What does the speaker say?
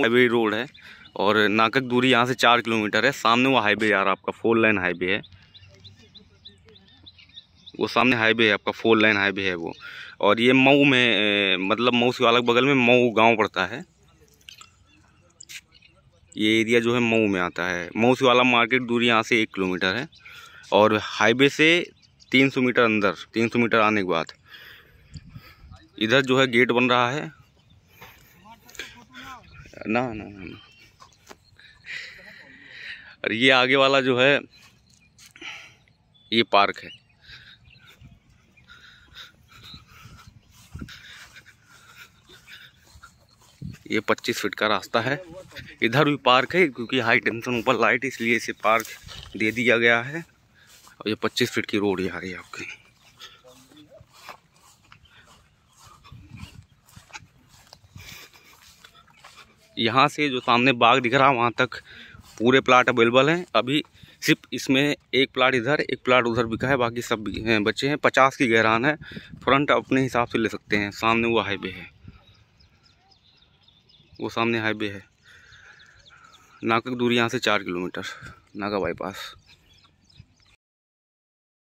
highway road है और नाकक दूरी यहाँ से चार किलोमीटर है सामने वो हाईवे यार आपका फोर लाइन हाईवे है वो सामने हाईवे है आपका फोर लाइन हाईवे है वो और ये मऊ में मतलब मऊ अलग बगल में मऊ गांव पड़ता है ये एरिया जो है मऊ में आता है मऊ वाला मार्केट दूरी यहाँ से एक किलोमीटर है और हाईवे से तीन सौ मीटर अंदर तीन सौ मीटर आने के बाद इधर जो है गेट बन रहा है ना ना ना और ये आगे वाला जो है ये पार्क है ये 25 फीट का रास्ता है इधर भी पार्क है क्योंकि हाई टेंशन ऊपर लाइट इसलिए इसे पार्क दे दिया गया है और ये 25 फीट की रोड ही आ रही है आपकी यहाँ से जो सामने बाग दिख रहा है वहाँ तक पूरे प्लाट अवेलेबल हैं अभी सिर्फ इसमें एक प्लाट इधर एक प्लाट उधर बिका है बाकी सब हैं बच्चे हैं पचास की गहरान है फ्रंट अपने हिसाब से ले सकते हैं सामने वो हाईवे है वो सामने हाईवे है नाकक दूरी यहाँ से चार किलोमीटर नागा बाईपास